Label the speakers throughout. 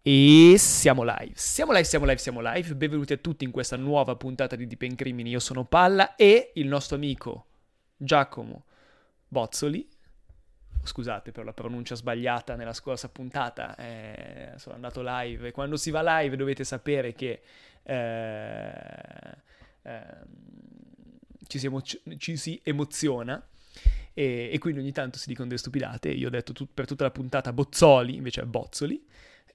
Speaker 1: E siamo live, siamo live, siamo live, siamo live. Benvenuti a tutti in questa nuova puntata di Deep in Crimini. Io sono Palla e il nostro amico Giacomo Bozzoli. Scusate per la pronuncia sbagliata nella scorsa puntata, eh, sono andato live. Quando si va live dovete sapere che eh, eh, ci, si emo- ci si emoziona. E, e, quindi ogni tanto si dicono delle stupidate. Io ho detto tut- per tutta la puntata Bozzoli, invece è Bozzoli.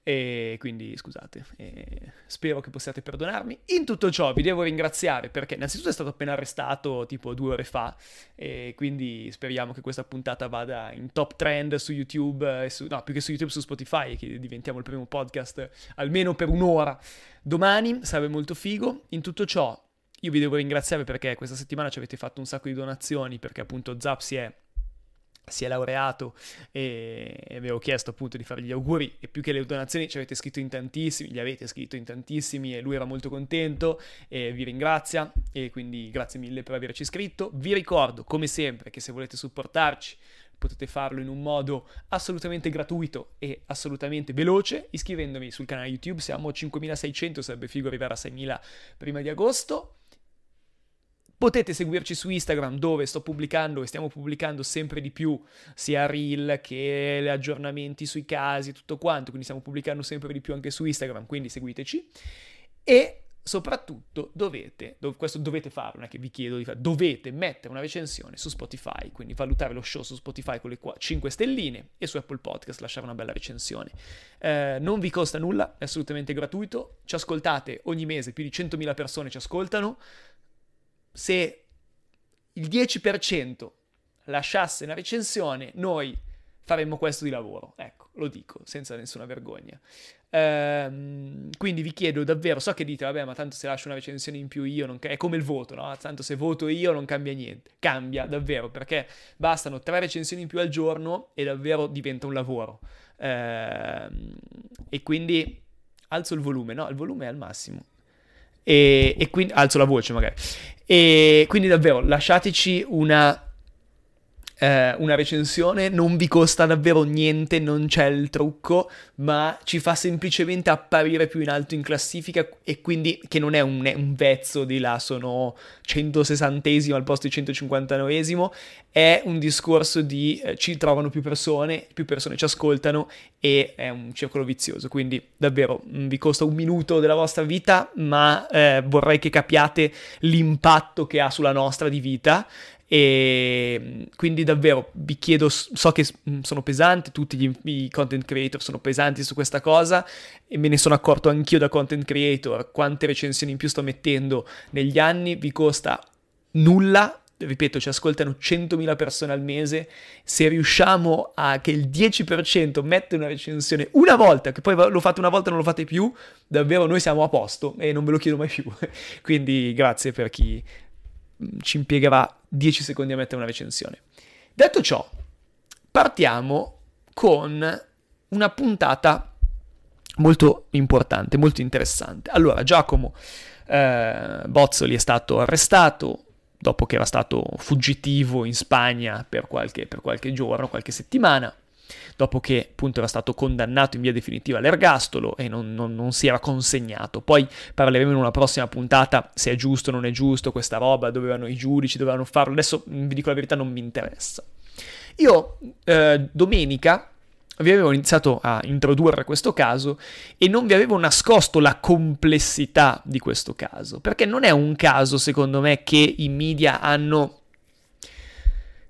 Speaker 1: E quindi scusate, e spero che possiate perdonarmi. In tutto ciò vi devo ringraziare perché innanzitutto è stato appena arrestato tipo due ore fa e quindi speriamo che questa puntata vada in top trend su YouTube, su, no più che su YouTube su Spotify che diventiamo il primo podcast almeno per un'ora. Domani sarebbe molto figo. In tutto ciò io vi devo ringraziare perché questa settimana ci avete fatto un sacco di donazioni perché appunto Zap si è si è laureato e, e avevo chiesto appunto di fargli gli auguri e più che le donazioni ci avete scritto in tantissimi, gli avete scritto in tantissimi e lui era molto contento e vi ringrazia e quindi grazie mille per averci scritto. Vi ricordo come sempre che se volete supportarci potete farlo in un modo assolutamente gratuito e assolutamente veloce iscrivendovi sul canale YouTube, siamo a 5600, sarebbe figo arrivare a 6000 prima di agosto Potete seguirci su Instagram dove sto pubblicando e stiamo pubblicando sempre di più sia reel che aggiornamenti sui casi, tutto quanto, quindi stiamo pubblicando sempre di più anche su Instagram, quindi seguiteci. E soprattutto dovete, do, questo dovete farlo, non è che vi chiedo di fare, dovete mettere una recensione su Spotify, quindi valutare lo show su Spotify con le 5 stelline e su Apple Podcast lasciare una bella recensione. Eh, non vi costa nulla, è assolutamente gratuito, ci ascoltate ogni mese, più di 100.000 persone ci ascoltano, se il 10% lasciasse una recensione, noi faremmo questo di lavoro. Ecco, lo dico senza nessuna vergogna. Ehm, quindi vi chiedo davvero, so che dite, vabbè, ma tanto se lascio una recensione in più io, non ca- è come il voto, no? Tanto se voto io non cambia niente. Cambia davvero, perché bastano tre recensioni in più al giorno e davvero diventa un lavoro. Ehm, e quindi alzo il volume, no? Il volume è al massimo. E, e quindi alzo la voce magari. E quindi davvero lasciateci una eh, una recensione, non vi costa davvero niente, non c'è il trucco, ma ci fa semplicemente apparire più in alto in classifica e quindi che non è un, un pezzo di là, sono 160 al posto di 159, è un discorso di eh, ci trovano più persone, più persone ci ascoltano e è un circolo vizioso, quindi davvero mm, vi costa un minuto della vostra vita, ma eh, vorrei che capiate l'impatto che ha sulla nostra di vita e quindi davvero vi chiedo, so che mm, sono pesante, tutti gli, i content creator sono pesanti su questa cosa e me ne sono accorto anch'io da content creator, quante recensioni in più sto mettendo negli anni, vi costa nulla ripeto, ci ascoltano 100.000 persone al mese, se riusciamo a che il 10% mette una recensione una volta, che poi lo fate una volta e non lo fate più, davvero noi siamo a posto e non ve lo chiedo mai più. Quindi grazie per chi mm, ci impiegherà 10 secondi a mettere una recensione. Detto ciò, partiamo con una puntata molto importante, molto interessante. Allora, Giacomo eh, Bozzoli è stato arrestato dopo che era stato fuggitivo in Spagna per qualche, per qualche giorno, qualche settimana dopo che appunto era stato condannato in via definitiva all'ergastolo e non, non, non si era consegnato. Poi parleremo in una prossima puntata se è giusto o non è giusto questa roba, dovevano i giudici, dovevano farlo, adesso vi dico la verità non mi interessa. Io eh, domenica vi avevo iniziato a introdurre questo caso e non vi avevo nascosto la complessità di questo caso, perché non è un caso, secondo me, che i media hanno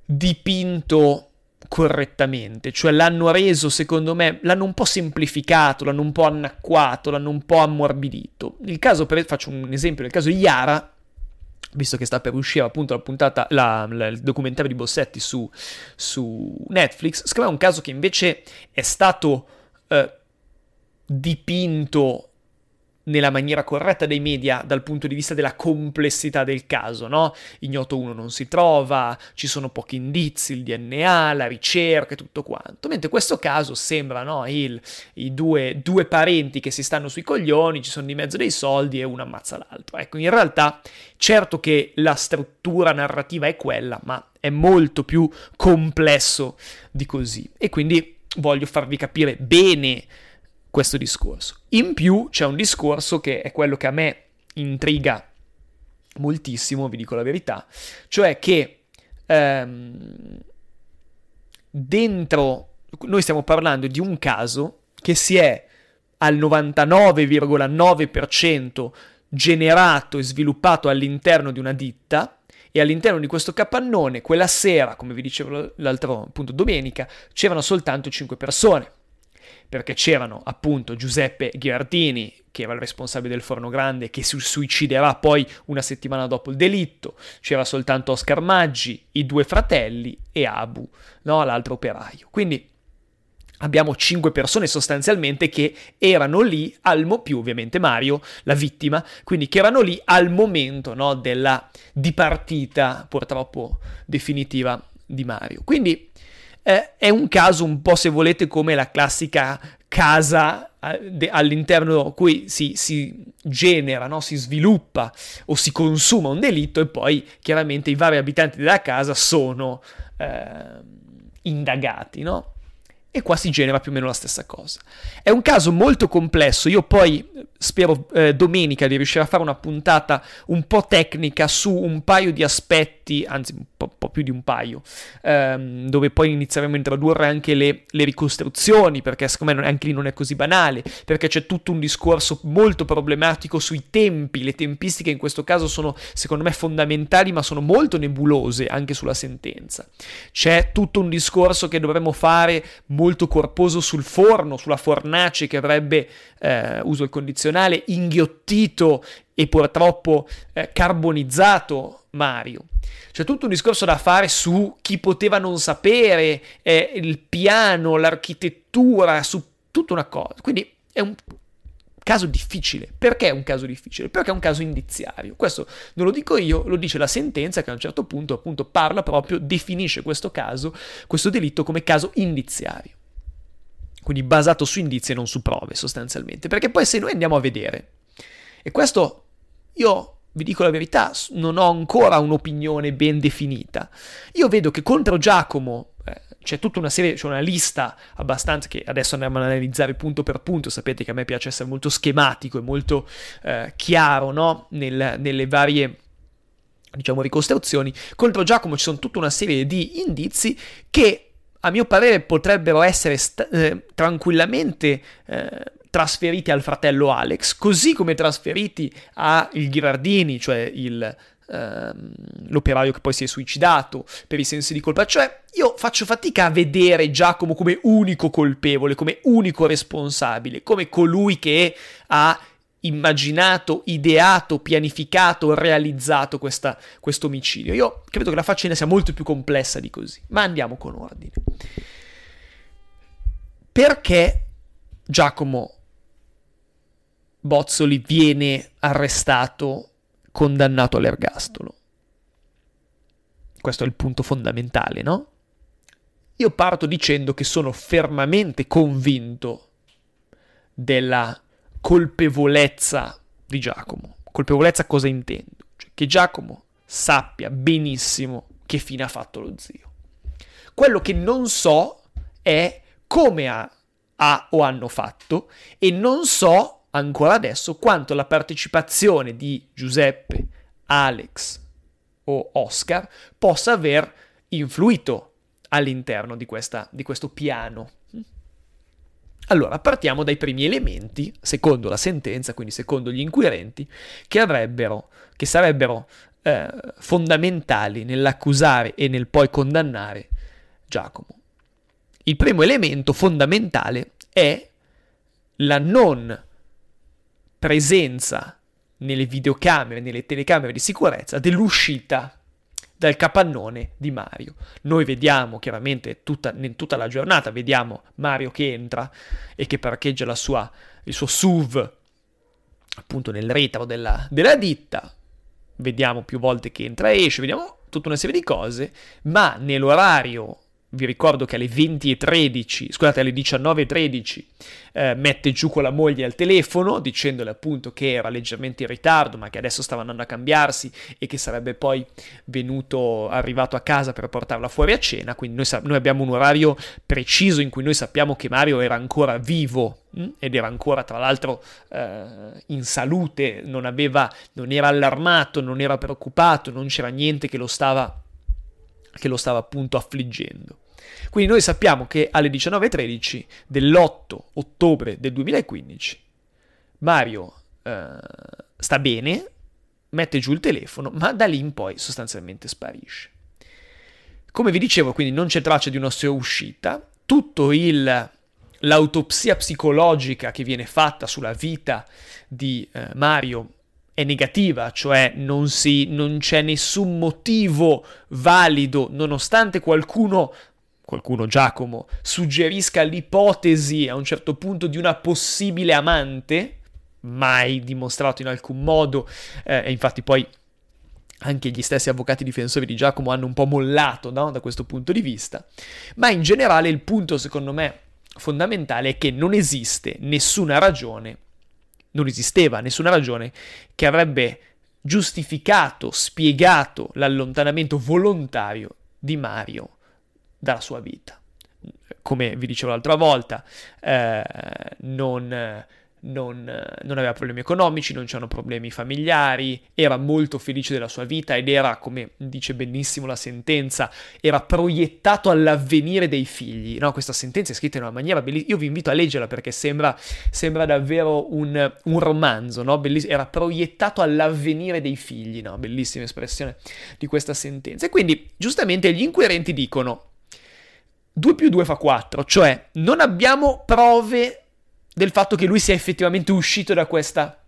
Speaker 1: dipinto correttamente, cioè l'hanno reso, secondo me, l'hanno un po' semplificato, l'hanno un po' annacquato, l'hanno un po' ammorbidito. Nel caso, per, faccio un esempio, nel caso di Yara, visto che sta per uscire appunto la puntata, la, la, il documentario di Bossetti su, su Netflix, secondo me è un caso che invece è stato eh, dipinto nella maniera corretta dei media dal punto di vista della complessità del caso, no? Ignoto 1 non si trova, ci sono pochi indizi, il DNA, la ricerca e tutto quanto. Mentre questo caso sembra, no? Il, I due, due parenti che si stanno sui coglioni, ci sono di mezzo dei soldi e uno ammazza l'altro. Ecco, in realtà, certo che la struttura narrativa è quella, ma è molto più complesso di così. E quindi voglio farvi capire bene questo discorso. In più c'è un discorso che è quello che a me intriga moltissimo, vi dico la verità, cioè che ehm, dentro noi stiamo parlando di un caso che si è al 99,9% generato e sviluppato all'interno di una ditta e all'interno di questo capannone quella sera, come vi dicevo l'altro appunto domenica, c'erano soltanto 5 persone perché c'erano appunto Giuseppe Ghiardini, che era il responsabile del Forno Grande, che si suiciderà poi una settimana dopo il delitto, c'era soltanto Oscar Maggi, i due fratelli e Abu, no? l'altro operaio. Quindi abbiamo cinque persone sostanzialmente che erano lì al mo- più ovviamente Mario, la vittima, quindi che erano lì al momento no? della dipartita purtroppo definitiva di Mario. Quindi eh, è un caso un po', se volete, come la classica casa eh, all'interno cui si, si genera, no? si sviluppa o si consuma un delitto e poi chiaramente i vari abitanti della casa sono eh, indagati, no? E qua si genera più o meno la stessa cosa. È un caso molto complesso, io poi spero eh, domenica di riuscire a fare una puntata un po' tecnica su un paio di aspetti, anzi un po', po più di un paio, ehm, dove poi inizieremo a introdurre anche le, le ricostruzioni, perché secondo me non, anche lì non è così banale, perché c'è tutto un discorso molto problematico sui tempi, le tempistiche in questo caso sono secondo me fondamentali, ma sono molto nebulose anche sulla sentenza. C'è tutto un discorso che dovremmo fare molto corposo sul forno, sulla fornace che avrebbe, eh, uso il condizionale, tradizionale inghiottito e purtroppo eh, carbonizzato Mario. C'è tutto un discorso da fare su chi poteva non sapere, eh, il piano, l'architettura, su tutta una cosa. Quindi è un caso difficile. Perché è un caso difficile? Perché è un caso indiziario. Questo non lo dico io, lo dice la sentenza che a un certo punto appunto parla proprio, definisce questo caso, questo delitto come caso indiziario quindi basato su indizi e non su prove sostanzialmente, perché poi se noi andiamo a vedere, e questo io vi dico la verità, non ho ancora un'opinione ben definita, io vedo che contro Giacomo eh, c'è tutta una serie, c'è una lista abbastanza che adesso andiamo ad analizzare punto per punto, sapete che a me piace essere molto schematico e molto eh, chiaro no? Nel, nelle varie diciamo ricostruzioni contro Giacomo ci sono tutta una serie di indizi che a mio parere potrebbero essere st- eh, tranquillamente eh, trasferiti al fratello Alex, così come trasferiti al Ghirardini, cioè il, ehm, l'operaio che poi si è suicidato per i sensi di colpa. Cioè, io faccio fatica a vedere Giacomo come unico colpevole, come unico responsabile, come colui che ha immaginato, ideato, pianificato, realizzato questo omicidio. Io credo che la faccenda sia molto più complessa di così, ma andiamo con ordine. Perché Giacomo Bozzoli viene arrestato, condannato all'ergastolo? Questo è il punto fondamentale, no? Io parto dicendo che sono fermamente convinto della colpevolezza di Giacomo. Colpevolezza cosa intendo? Cioè che Giacomo sappia benissimo che fine ha fatto lo zio. Quello che non so è come ha, ha o hanno fatto e non so ancora adesso quanto la partecipazione di Giuseppe, Alex o Oscar possa aver influito all'interno di, di questo piano allora, partiamo dai primi elementi, secondo la sentenza, quindi secondo gli inquirenti, che, avrebbero, che sarebbero eh, fondamentali nell'accusare e nel poi condannare Giacomo. Il primo elemento fondamentale è la non presenza nelle videocamere, nelle telecamere di sicurezza dell'uscita dal capannone di Mario. Noi vediamo chiaramente tutta, in tutta la giornata, vediamo Mario che entra e che parcheggia la sua, il suo SUV appunto nel retro della, della ditta, vediamo più volte che entra e esce, vediamo tutta una serie di cose, ma nell'orario vi ricordo che alle 20.13, scusate, alle 19.13 eh, mette giù con la moglie al telefono dicendole appunto che era leggermente in ritardo ma che adesso stava andando a cambiarsi e che sarebbe poi venuto, arrivato a casa per portarla fuori a cena, quindi noi, noi abbiamo un orario preciso in cui noi sappiamo che Mario era ancora vivo mh? Hm? ed era ancora tra l'altro eh, in salute, non, aveva, non era allarmato, non era preoccupato, non c'era niente che lo stava che lo stava appunto affliggendo. Quindi noi sappiamo che alle 19.13 dell'8 ottobre del 2015 Mario eh, sta bene, mette giù il telefono, ma da lì in poi sostanzialmente sparisce. Come vi dicevo, quindi non c'è traccia di una sua uscita, tutto il l'autopsia psicologica che viene fatta sulla vita di eh, Mario è negativa, cioè non, si, non c'è nessun motivo valido, nonostante qualcuno qualcuno Giacomo suggerisca l'ipotesi a un certo punto di una possibile amante, mai dimostrato in alcun modo, eh, e infatti poi anche gli stessi avvocati difensori di Giacomo hanno un po' mollato no? da questo punto di vista, ma in generale il punto secondo me fondamentale è che non esiste nessuna ragione, non esisteva nessuna ragione che avrebbe giustificato, spiegato l'allontanamento volontario di Mario dalla sua vita. Come vi dicevo l'altra volta, eh, non, non, non, aveva problemi economici, non c'erano problemi familiari, era molto felice della sua vita ed era, come dice benissimo la sentenza, era proiettato all'avvenire dei figli. No, questa sentenza è scritta in una maniera bellissima. Io vi invito a leggerla perché sembra, sembra davvero un, un romanzo, no? Belliss- era proiettato all'avvenire dei figli, no? Bellissima espressione di questa sentenza. E quindi, giustamente, gli inquirenti dicono 2 più 2 fa 4, cioè non abbiamo prove del fatto che lui sia effettivamente uscito da questa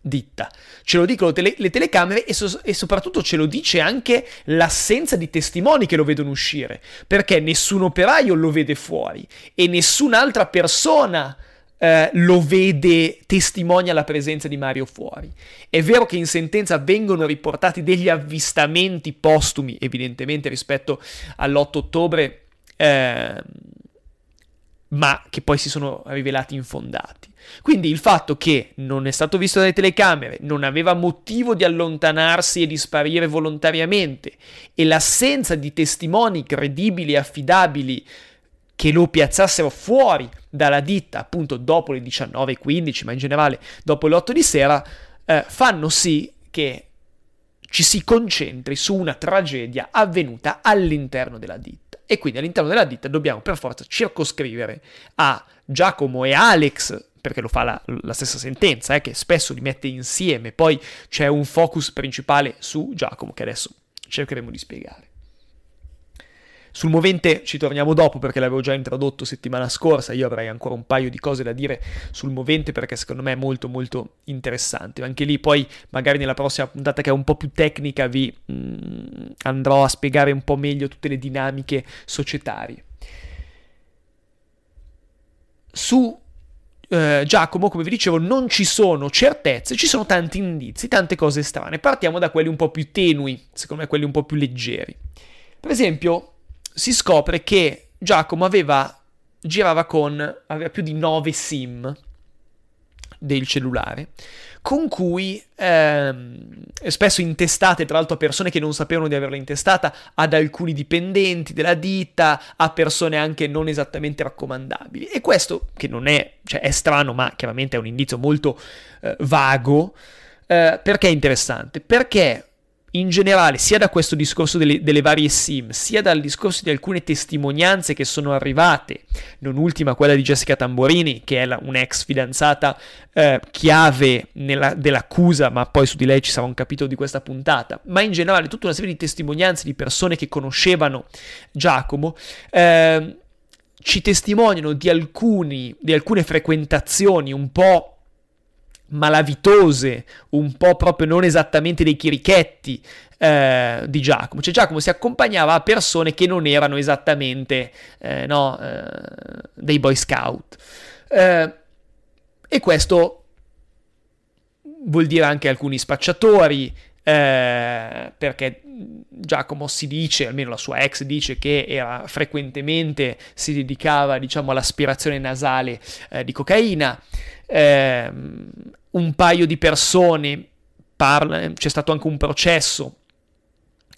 Speaker 1: ditta. Ce lo dicono tele- le telecamere e, so- e, soprattutto ce lo dice anche l'assenza di testimoni che lo vedono uscire, perché nessun operaio lo vede fuori e nessun'altra persona eh, lo vede, testimonia la presenza di Mario fuori. È vero che in sentenza vengono riportati degli avvistamenti postumi, evidentemente rispetto all'8 ottobre Ehm, ma che poi si sono rivelati infondati. Quindi il fatto che non è stato visto dalle telecamere, non aveva motivo di allontanarsi e di sparire volontariamente e l'assenza di testimoni credibili e affidabili che lo piazzassero fuori dalla ditta appunto dopo le 19.15, ma in generale dopo le 8 di sera, eh, fanno sì che ci si concentri su una tragedia avvenuta all'interno della ditta. E quindi all'interno della ditta dobbiamo per forza circoscrivere a Giacomo e Alex, perché lo fa la, la stessa sentenza, eh, che spesso li mette insieme, poi c'è un focus principale su Giacomo che adesso cercheremo di spiegare. Sul movente ci torniamo dopo perché l'avevo già introdotto settimana scorsa, io avrei ancora un paio di cose da dire sul movente perché secondo me è molto molto interessante. Anche lì poi magari nella prossima puntata che è un po' più tecnica vi mh, mm, andrò a spiegare un po' meglio tutte le dinamiche societarie. Su eh, Giacomo, come vi dicevo, non ci sono certezze, ci sono tanti indizi, tante cose strane. Partiamo da quelli un po' più tenui, secondo me quelli un po' più leggeri. Per esempio, si scopre che Giacomo aveva, girava con, aveva più di 9 sim del cellulare, con cui ehm, spesso intestate tra l'altro a persone che non sapevano di averla intestata, ad alcuni dipendenti della ditta, a persone anche non esattamente raccomandabili. E questo, che non è, cioè è strano, ma chiaramente è un indizio molto eh, vago, eh, perché è interessante? Perché in generale, sia da questo discorso delle, delle, varie sim, sia dal discorso di alcune testimonianze che sono arrivate, non ultima quella di Jessica Tamborini, che è la, un'ex fidanzata eh, chiave nella, dell'accusa, ma poi su di lei ci sarà un capitolo di questa puntata, ma in generale tutta una serie di testimonianze di persone che conoscevano Giacomo, eh, ci testimoniano di, alcuni, di alcune frequentazioni un po' malavitose, un po' proprio non esattamente dei chirichetti eh, di Giacomo. Cioè Giacomo si accompagnava a persone che non erano esattamente eh, no, eh, dei Boy Scout. Eh, e questo vuol dire anche alcuni spacciatori, eh, perché Giacomo si dice, almeno la sua ex dice, che era, frequentemente si dedicava diciamo, all'aspirazione nasale eh, di cocaina. Eh, un paio di persone, parla, c'è stato anche un processo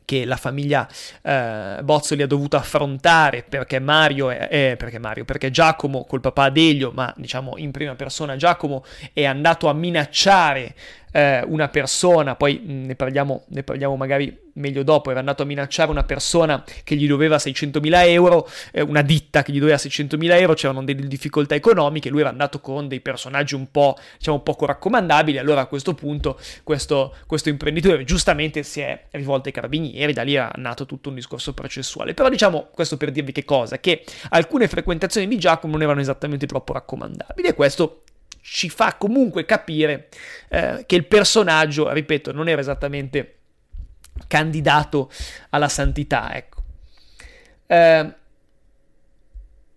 Speaker 1: che la famiglia eh, Bozzoli ha dovuto affrontare perché Mario, è, eh, perché Mario, perché Giacomo col papà Adelio, ma diciamo in prima persona Giacomo, è andato a minacciare eh, una persona, poi mm, ne parliamo, ne parliamo magari meglio dopo, era andato a minacciare una persona che gli doveva 600.000 euro, eh, una ditta che gli doveva 600.000 euro, c'erano delle difficoltà economiche, lui era andato con dei personaggi un po', diciamo, poco raccomandabili, allora a questo punto questo, questo imprenditore giustamente si è rivolto ai carabinieri, da lì è nato tutto un discorso processuale. Però diciamo, questo per dirvi che cosa, che alcune frequentazioni di Giacomo non erano esattamente troppo raccomandabili e questo ci fa comunque capire eh, che il personaggio, ripeto, non era esattamente candidato alla santità, ecco. Eh,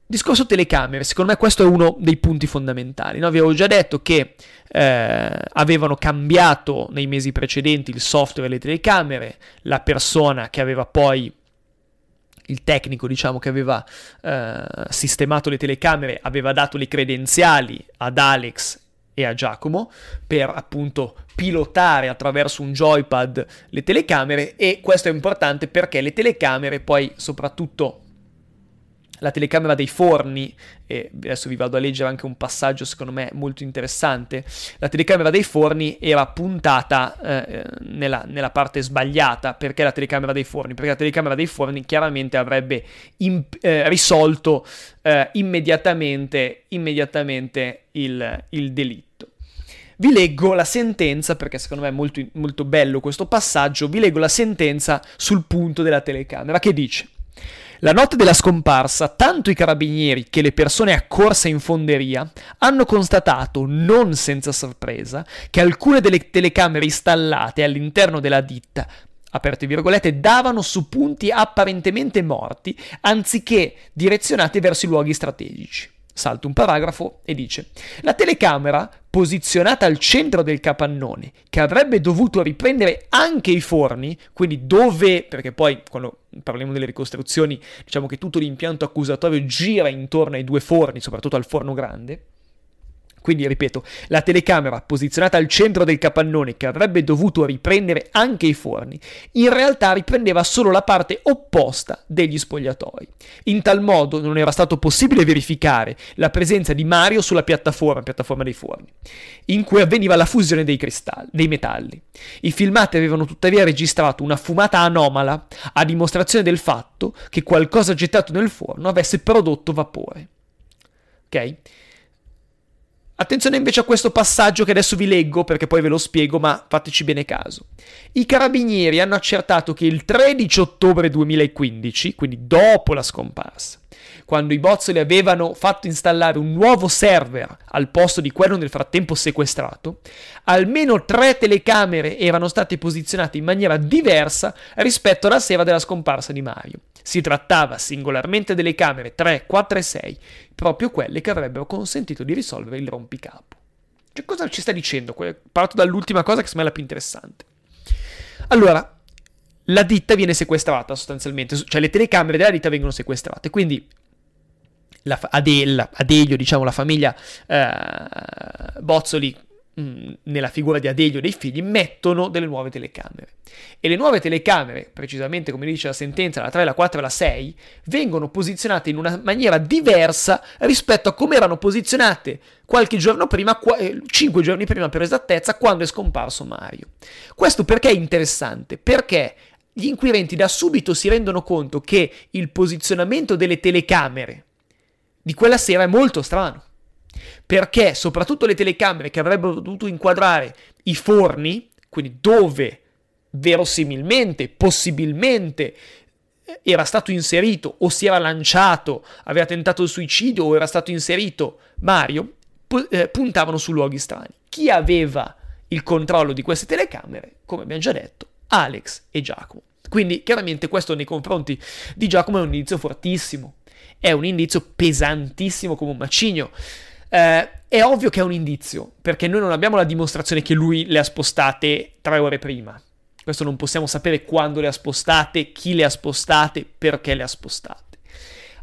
Speaker 1: Discorso telecamere, secondo me questo è uno dei punti fondamentali. No? Vi avevo già detto che eh, avevano cambiato nei mesi precedenti il software e le telecamere, la persona che aveva poi il tecnico diciamo, che aveva eh, sistemato le telecamere aveva dato le credenziali ad Alex e a Giacomo per appunto pilotare attraverso un joypad le telecamere e questo è importante perché le telecamere poi soprattutto la telecamera dei forni, e adesso vi vado a leggere anche un passaggio secondo me molto interessante, la telecamera dei forni era puntata eh, nella, nella, parte sbagliata, perché la telecamera dei forni? Perché la telecamera dei forni chiaramente avrebbe in, eh, risolto eh, immediatamente, immediatamente il, il delitto. Vi leggo la sentenza, perché secondo me è molto, molto bello questo passaggio, vi leggo la sentenza sul punto della telecamera, che dice... La notte della scomparsa, tanto i carabinieri che le persone accorse in fonderia hanno constatato, non senza sorpresa, che alcune delle telecamere installate all'interno della ditta aperte virgolette, davano su punti apparentemente morti anziché direzionati verso i luoghi strategici salta un paragrafo e dice la telecamera posizionata al centro del capannone che avrebbe dovuto riprendere anche i forni quindi dove perché poi quando parliamo delle ricostruzioni diciamo che tutto l'impianto accusatorio gira intorno ai due forni soprattutto al forno grande quindi, ripeto, la telecamera posizionata al centro del capannone che avrebbe dovuto riprendere anche i forni, in realtà riprendeva solo la parte opposta degli spogliatoi. In tal modo non era stato possibile verificare la presenza di Mario sulla piattaforma, piattaforma dei forni, in cui avveniva la fusione dei, cristalli, dei metalli. I filmati avevano tuttavia registrato una fumata anomala, a dimostrazione del fatto che qualcosa gettato nel forno avesse prodotto vapore. Ok? Attenzione invece a questo passaggio che adesso vi leggo perché poi ve lo spiego, ma fateci bene caso. I carabinieri hanno accertato che il 13 ottobre 2015, quindi dopo la scomparsa, quando i bozzoli avevano fatto installare un nuovo server al posto di quello nel frattempo sequestrato, almeno tre telecamere erano state posizionate in maniera diversa rispetto alla sera della scomparsa di Mario. Si trattava singolarmente delle camere 3, 4 e 6, proprio quelle che avrebbero consentito di risolvere il rompicapo. Cioè, cosa ci sta dicendo? Parto dall'ultima cosa che secondo me è la più interessante. Allora, la ditta viene sequestrata sostanzialmente, cioè le telecamere della ditta vengono sequestrate, quindi la, Ade, Adelio, diciamo la famiglia eh, Bozzoli mh, mm, nella figura di Adelio e dei figli mettono delle nuove telecamere e le nuove telecamere, precisamente come dice la sentenza, la 3, la 4 e la 6, vengono posizionate in una maniera diversa rispetto a come erano posizionate qualche giorno prima, qu- 5 eh, giorni prima per esattezza, quando è scomparso Mario. Questo perché è interessante? Perché gli inquirenti da subito si rendono conto che il posizionamento delle telecamere di quella sera è molto strano, perché soprattutto le telecamere che avrebbero dovuto inquadrare i forni, quindi dove verosimilmente, possibilmente eh, era stato inserito o si era lanciato, aveva tentato il suicidio o era stato inserito Mario, pu- eh, puntavano su luoghi strani. Chi aveva il controllo di queste telecamere, come abbiamo già detto, Alex e Giacomo. Quindi chiaramente questo nei confronti di Giacomo è un indizio fortissimo, è un indizio pesantissimo come un macigno. Eh, è ovvio che è un indizio, perché noi non abbiamo la dimostrazione che lui le ha spostate tre ore prima. Questo non possiamo sapere quando le ha spostate, chi le ha spostate, perché le ha spostate.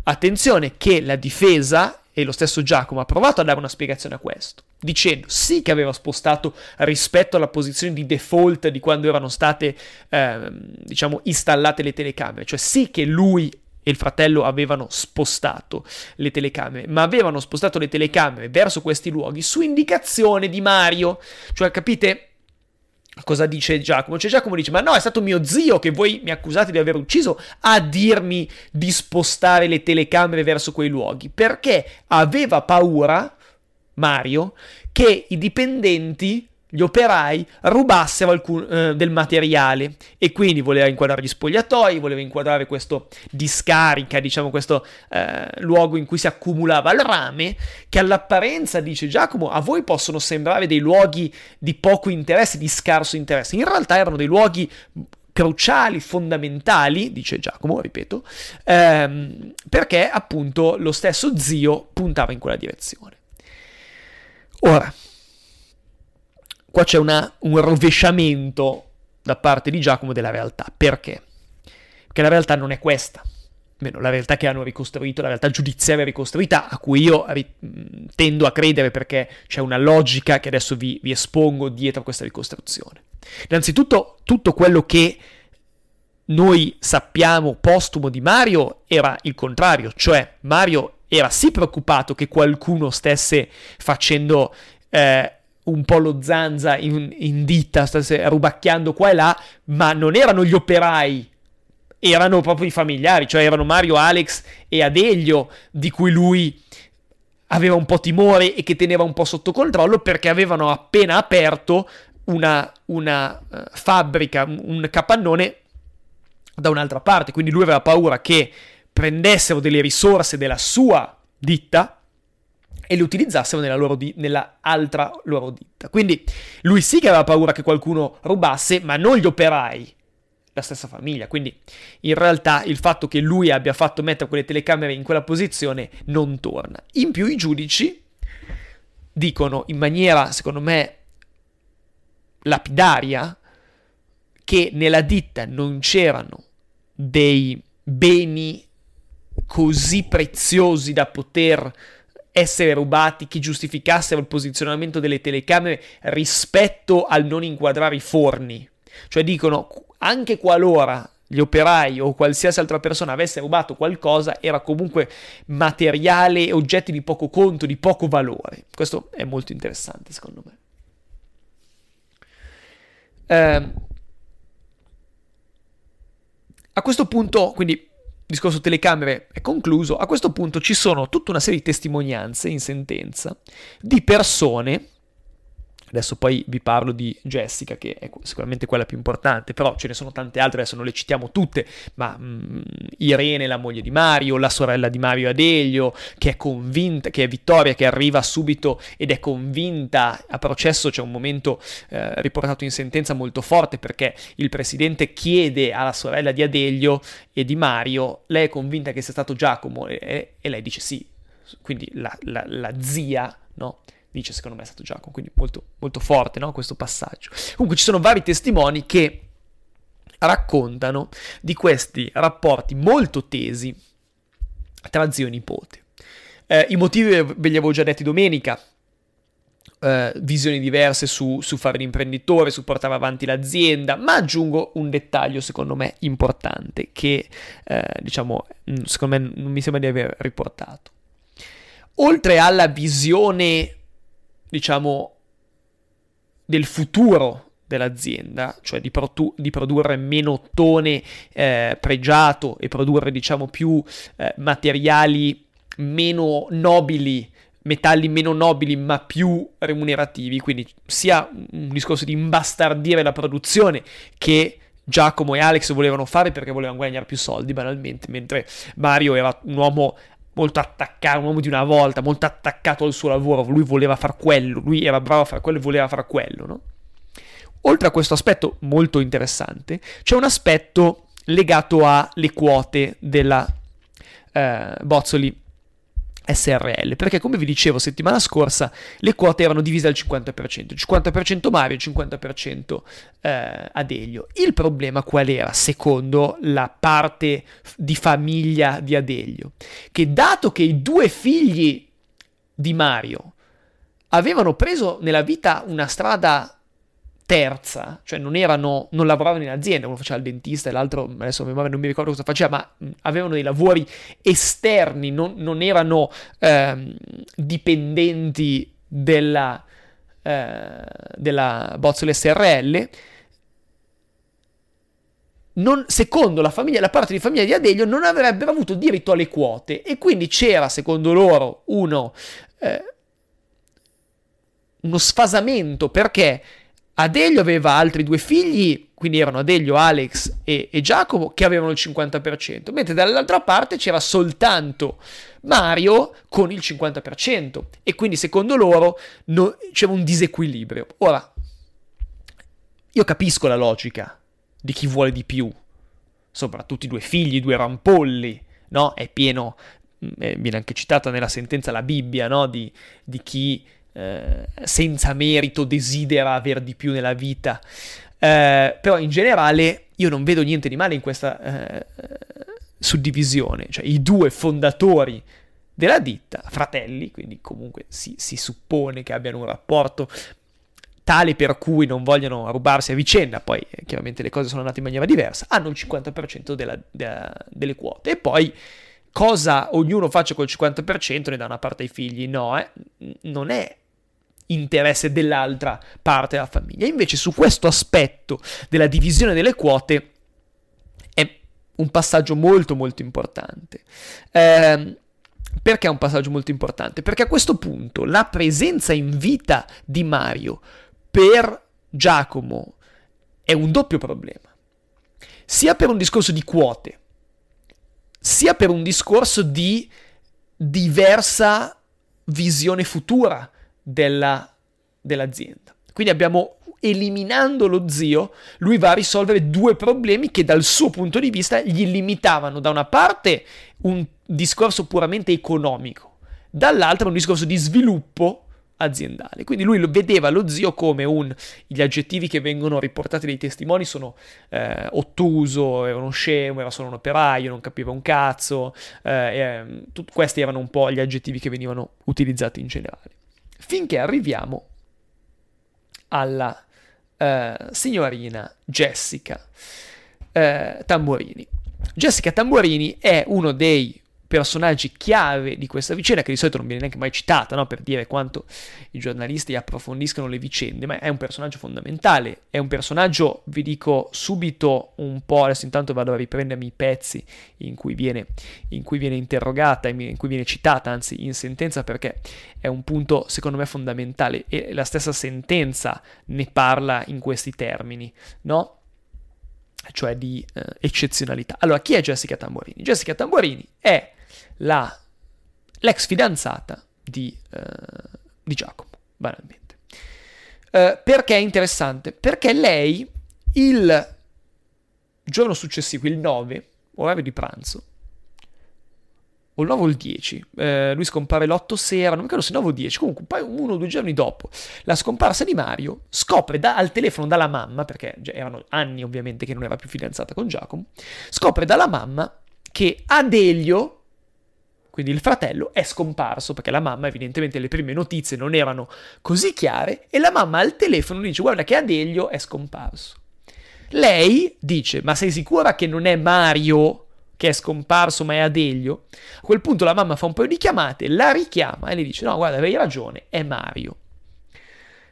Speaker 1: Attenzione che la difesa e lo stesso Giacomo ha provato a dare una spiegazione a questo, dicendo sì che aveva spostato rispetto alla posizione di default di quando erano state, ehm, diciamo, installate le telecamere, cioè sì che lui e il fratello avevano spostato le telecamere, ma avevano spostato le telecamere verso questi luoghi su indicazione di Mario, cioè capite? Cosa dice Giacomo? Cioè Giacomo dice, ma no, è stato mio zio che voi mi accusate di aver ucciso a dirmi di spostare le telecamere verso quei luoghi, perché aveva paura Mario che i dipendenti gli operai rubassero alcun, eh, del materiale e quindi voleva inquadrare gli spogliatoi, voleva inquadrare questo discarica, diciamo questo eh, luogo in cui si accumulava il rame, che all'apparenza, dice Giacomo, a voi possono sembrare dei luoghi di poco interesse, di scarso interesse, in realtà erano dei luoghi cruciali, fondamentali, dice Giacomo, ripeto, ehm, perché appunto lo stesso zio puntava in quella direzione. Ora, Qua c'è una, un rovesciamento da parte di Giacomo della realtà. Perché? Perché la realtà non è questa. Meno la realtà che hanno ricostruito, la realtà giudiziaria ricostruita, a cui io tendo a credere perché c'è una logica che adesso vi, vi espongo dietro a questa ricostruzione. Innanzitutto, tutto quello che noi sappiamo postumo di Mario era il contrario, cioè Mario era sì preoccupato che qualcuno stesse facendo eh, un po' lo zanza in, in ditta, stesse rubacchiando qua e là, ma non erano gli operai, erano proprio i familiari, cioè erano Mario, Alex e Adelio, di cui lui aveva un po' timore e che teneva un po' sotto controllo perché avevano appena aperto una, una eh, fabbrica, un capannone da un'altra parte, quindi lui aveva paura che prendessero delle risorse della sua ditta e li utilizzassero nella, loro di- nella altra loro ditta. Quindi lui sì che aveva paura che qualcuno rubasse, ma non gli operai, la stessa famiglia. Quindi in realtà il fatto che lui abbia fatto mettere quelle telecamere in quella posizione non torna. In più i giudici dicono in maniera, secondo me, lapidaria che nella ditta non c'erano dei beni così preziosi da poter essere rubati, che giustificassero il posizionamento delle telecamere rispetto al non inquadrare i forni. Cioè dicono, anche qualora gli operai o qualsiasi altra persona avesse rubato qualcosa, era comunque materiale, oggetti di poco conto, di poco valore. Questo è molto interessante secondo me. Eh, a questo punto, quindi il discorso telecamere è concluso, a questo punto ci sono tutta una serie di testimonianze in sentenza di persone Adesso poi vi parlo di Jessica, che è sicuramente quella più importante, però ce ne sono tante altre, adesso non le citiamo tutte, ma mh, mm, Irene, la moglie di Mario, la sorella di Mario Adelio, che è convinta, che è Vittoria, che arriva subito ed è convinta a processo, c'è un momento eh, riportato in sentenza molto forte perché il presidente chiede alla sorella di Adelio e di Mario, lei è convinta che sia stato Giacomo e, e lei dice sì, quindi la, la, la zia, no? dice secondo me è stato Giacomo, quindi molto, molto forte no? questo passaggio. Comunque ci sono vari testimoni che raccontano di questi rapporti molto tesi tra zio e nipote. Eh, I motivi ve li avevo già detti domenica, eh, visioni diverse su, su fare l'imprenditore, su portare avanti l'azienda, ma aggiungo un dettaglio secondo me importante che eh, diciamo mm, secondo me non mi sembra di aver riportato. Oltre alla visione diciamo, del futuro dell'azienda, cioè di, produ- di produrre meno ottone eh, pregiato e produrre, diciamo, più eh, materiali meno nobili metalli meno nobili ma più remunerativi, quindi sia un discorso di imbastardire la produzione che Giacomo e Alex volevano fare perché volevano guadagnare più soldi banalmente, mentre Mario era un uomo molto attaccato, un uomo di una volta, molto attaccato al suo lavoro, lui voleva far quello, lui era bravo a fare quello e voleva far quello, no? Oltre a questo aspetto molto interessante, c'è un aspetto legato alle quote della eh, Bozzoli SRL, perché come vi dicevo settimana scorsa le quote erano divise al 50%, 50% Mario, 50% eh, Adelio. Il problema qual era secondo la parte di famiglia di Adelio? Che dato che i due figli di Mario avevano preso nella vita una strada terza, cioè non, erano, non lavoravano in azienda, uno faceva il dentista e l'altro, adesso non mi ricordo cosa faceva, ma avevano dei lavori esterni, non, non erano eh, dipendenti della, eh, della Bozzole SRL. Non, secondo la, famiglia, la parte di famiglia di Adelio, non avrebbero avuto diritto alle quote e quindi c'era, secondo loro, uno, eh, uno sfasamento perché Adelio aveva altri due figli, quindi erano Adelio, Alex e, e Giacomo, che avevano il 50%, mentre dall'altra parte c'era soltanto Mario con il 50%, e quindi secondo loro no, c'era un disequilibrio. Ora, io capisco la logica di chi vuole di più, soprattutto i due figli, i due rampolli, no? È pieno, mm, eh, viene anche citata nella sentenza la Bibbia, no? di, di chi eh, senza merito desidera aver di più nella vita. Eh, però in generale io non vedo niente di male in questa eh, suddivisione, cioè i due fondatori della ditta, fratelli, quindi comunque si, si suppone che abbiano un rapporto tale per cui non vogliono rubarsi a vicenda, poi eh, chiaramente le cose sono andate in maniera diversa, hanno il 50% della, della, delle quote e poi cosa ognuno faccia col 50% ne dà una parte ai figli, no, eh, non è interesse dell'altra parte della famiglia. Invece su questo aspetto della divisione delle quote è un passaggio molto molto importante. Eh, perché è un passaggio molto importante? Perché a questo punto la presenza in vita di Mario per Giacomo è un doppio problema. Sia per un discorso di quote, sia per un discorso di diversa visione futura della, dell'azienda. Quindi abbiamo eliminando lo zio, lui va a risolvere due problemi che dal suo punto di vista gli limitavano da una parte un discorso puramente economico, dall'altra un discorso di sviluppo aziendale. Quindi lui vedeva lo zio come un... gli aggettivi che vengono riportati dai testimoni sono eh, ottuso, era uno scemo, era solo un operaio, non capiva un cazzo, eh, eh, tut- questi erano un po' gli aggettivi che venivano utilizzati in generale finché arriviamo alla eh, signorina Jessica eh, Tamburini. Jessica Tamburini è uno dei personaggi chiave di questa vicenda, che di solito non viene neanche mai citata, no? per dire quanto i giornalisti approfondiscono le vicende, ma è un personaggio fondamentale, è un personaggio, vi dico subito un po', adesso intanto vado a riprendermi i pezzi in cui viene, in cui viene interrogata, in cui viene citata, anzi in sentenza, perché è un punto secondo me fondamentale e la stessa sentenza ne parla in questi termini, no? cioè di eh, eccezionalità. Allora, chi è Jessica Tamborini? Jessica Tamborini è la, l'ex fidanzata di, uh, di Giacomo, banalmente. Uh, perché è interessante? Perché lei il giorno successivo, il 9, orario di pranzo, o il 9 o il 10, eh, lui scompare l'8 sera, non mi ricordo se 9 o 10, comunque poi uno o due giorni dopo la scomparsa di Mario, scopre da, al telefono dalla mamma, perché cioè, erano anni ovviamente che non era più fidanzata con Giacomo, scopre dalla mamma che Adelio, quindi il fratello è scomparso perché la mamma, evidentemente, le prime notizie non erano così chiare e la mamma al telefono dice: Guarda, che Adelio è scomparso. Lei dice: Ma sei sicura che non è Mario che è scomparso, ma è Adelio? A quel punto la mamma fa un paio di chiamate, la richiama e le dice: No, guarda, avevi ragione, è Mario.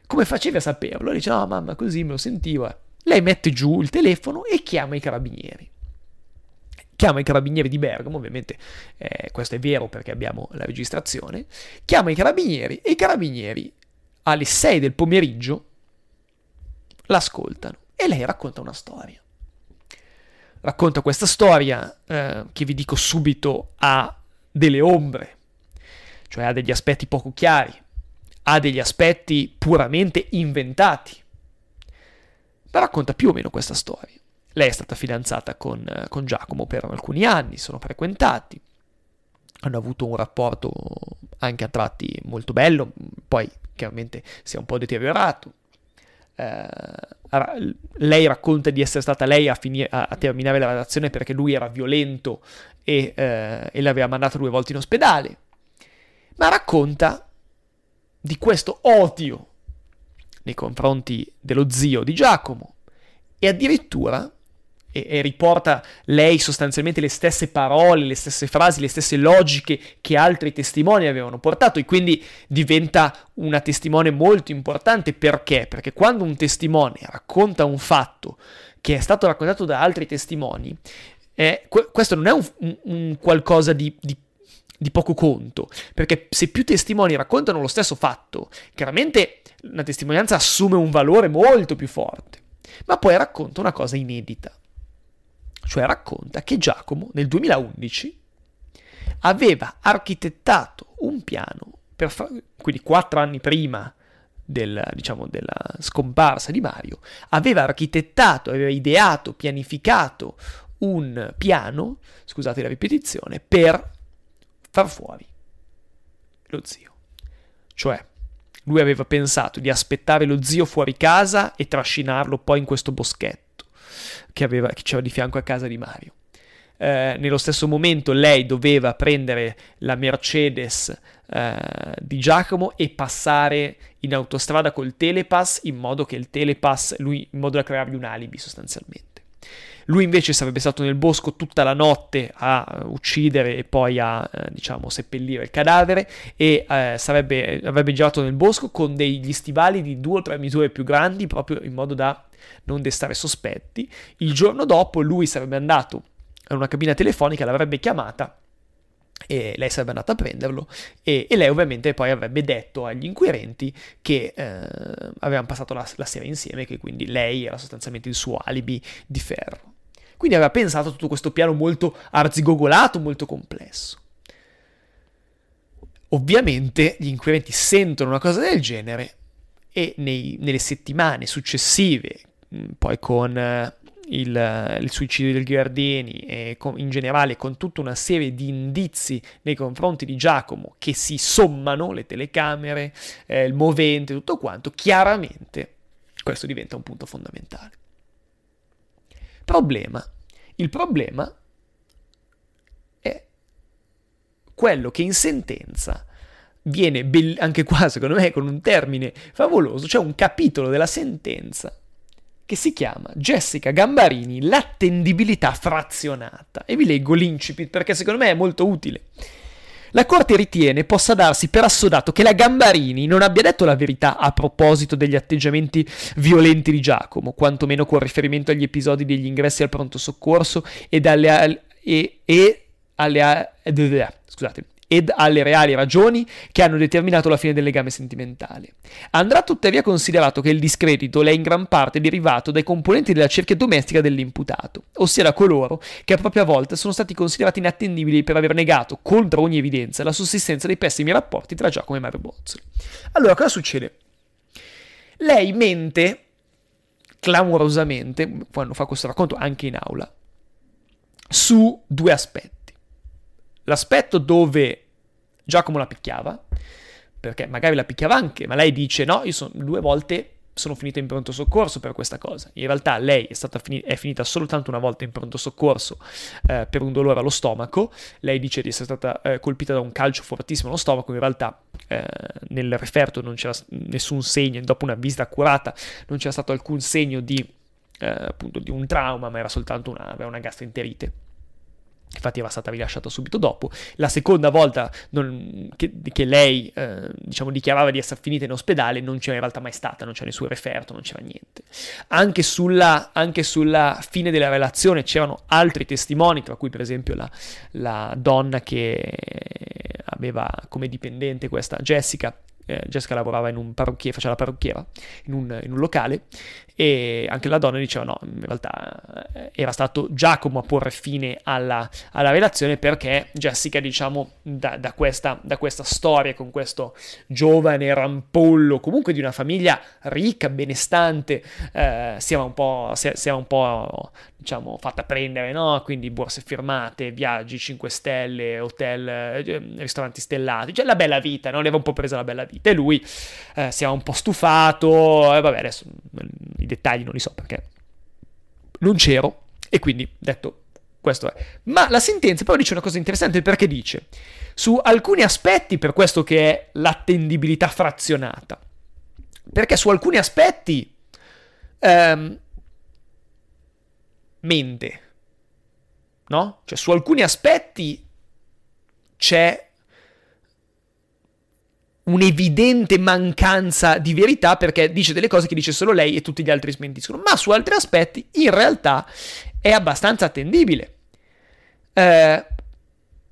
Speaker 1: Come facevi a saperlo? E dice: No, mamma, così me lo sentivo. Lei mette giù il telefono e chiama i carabinieri chiama i carabinieri di Bergamo, ovviamente eh, questo è vero perché abbiamo la registrazione, chiama i carabinieri e i carabinieri alle 6 del pomeriggio l'ascoltano e lei racconta una storia. Racconta questa storia eh, che vi dico subito ha delle ombre, cioè ha degli aspetti poco chiari, ha degli aspetti puramente inventati, ma racconta più o meno questa storia. Lei è stata fidanzata con, eh, con Giacomo per alcuni anni, sono frequentati, hanno avuto un rapporto anche a tratti molto bello, poi chiaramente si è un po' deteriorato. Eh, lei racconta di essere stata lei a, finire, a, a, terminare la relazione perché lui era violento e, eh, e l'aveva mandata due volte in ospedale, ma racconta di questo odio nei confronti dello zio di Giacomo e addirittura e, e riporta lei sostanzialmente le stesse parole, le stesse frasi, le stesse logiche che altri testimoni avevano portato e quindi diventa una testimone molto importante perché? Perché quando un testimone racconta un fatto che è stato raccontato da altri testimoni, eh, que- questo non è un, un, un qualcosa di, di di poco conto, perché se più testimoni raccontano lo stesso fatto, chiaramente la testimonianza assume un valore molto più forte, ma poi racconta una cosa inedita cioè racconta che Giacomo nel 2011 aveva architettato un piano, fa- quindi quattro anni prima del, diciamo, della scomparsa di Mario, aveva architettato, aveva ideato, pianificato un piano, scusate la ripetizione, per far fuori lo zio. Cioè, lui aveva pensato di aspettare lo zio fuori casa e trascinarlo poi in questo boschetto che, aveva, che c'era di fianco a casa di Mario. Eh, nello stesso momento lei doveva prendere la Mercedes eh, di Giacomo e passare in autostrada col telepass in modo che il telepass, lui, in modo da creargli un alibi sostanzialmente. Lui invece sarebbe stato nel bosco tutta la notte a uccidere e poi a, eh, diciamo, seppellire il cadavere e eh, sarebbe, avrebbe girato nel bosco con degli stivali di due o tre misure più grandi proprio in modo da non destare sospetti. Il giorno dopo lui sarebbe andato a una cabina telefonica, l'avrebbe chiamata e lei sarebbe andata a prenderlo e, e, lei ovviamente poi avrebbe detto agli inquirenti che eh, avevano passato la, la sera insieme che quindi lei era sostanzialmente il suo alibi di ferro. Quindi aveva pensato tutto questo piano molto arzigogolato, molto complesso. Ovviamente gli inquirenti sentono una cosa del genere e nei, nelle settimane successive Mm, poi con eh, il, il, suicidio del Ghiardini e con, in generale con tutta una serie di indizi nei confronti di Giacomo che si sommano, le telecamere, eh, il movente, tutto quanto, chiaramente questo diventa un punto fondamentale. Problema. Il problema è quello che in sentenza viene, be- anche qua secondo me con un termine favoloso, c'è cioè un capitolo della sentenza che si chiama Jessica Gambarini, l'attendibilità frazionata. E vi leggo l'incipit perché secondo me è molto utile. La Corte ritiene possa darsi per assodato che la Gambarini non abbia detto la verità a proposito degli atteggiamenti violenti di Giacomo, quantomeno con riferimento agli episodi degli ingressi al pronto soccorso e, alle, e, e alle, eh, scusate, ed alle reali ragioni che hanno determinato la fine del legame sentimentale. Andrà tuttavia considerato che il discredito le è in gran parte derivato dai componenti della cerchia domestica dell'imputato, ossia da coloro che a propria volta sono stati considerati inattendibili per aver negato, contro ogni evidenza, la sussistenza dei pessimi rapporti tra Giacomo e Mario Bozzoli. Allora, cosa succede? Lei mente clamorosamente, quando fa questo racconto anche in aula, su due aspetti. L'aspetto dove Giacomo la picchiava, perché magari la picchiava anche, ma lei dice no, io sono due volte sono finita in pronto soccorso per questa cosa. In realtà lei è, stata fini- è finita soltanto una volta in pronto soccorso eh, per un dolore allo stomaco. Lei dice di essere stata eh, colpita da un calcio fortissimo allo stomaco. In realtà eh, nel referto non c'era nessun segno, dopo una visita accurata non c'era stato alcun segno di, eh, appunto, di un trauma, ma era soltanto una, una gastroenterite infatti era stata rilasciata subito dopo. La seconda volta non, che, che, lei eh, diciamo, dichiarava di essere finita in ospedale non c'era in realtà mai stata, non c'era nessun referto, non c'era niente. Anche sulla, anche sulla, fine della relazione c'erano altri testimoni, tra cui per esempio la, la donna che aveva come dipendente questa Jessica, eh, Jessica lavorava in un parrucchiere, faceva la parrucchiera in un, in un locale e anche la donna diceva no, in realtà eh, era stato Giacomo a porre fine alla, alla relazione perché Jessica, diciamo, da, da, questa, da, questa, storia con questo giovane rampollo, comunque di una famiglia ricca, benestante, eh, si era un po', si, si era un po' diciamo, fatta prendere, no? quindi borse firmate, viaggi 5 stelle, hotel, eh, ristoranti stellati, cioè la bella vita, no? le aveva un po' presa la bella vita e lui eh, si era un po' stufato, e eh, vabbè adesso i dettagli non li so perché non c'ero e quindi detto questo è. Ma la sentenza poi dice una cosa interessante perché dice su alcuni aspetti, per questo che è l'attendibilità frazionata, perché su alcuni aspetti ehm, mente, no? Cioè su alcuni aspetti c'è un'evidente mancanza di verità perché dice delle cose che dice solo lei e tutti gli altri smentiscono, ma su altri aspetti in realtà è abbastanza attendibile. Eh,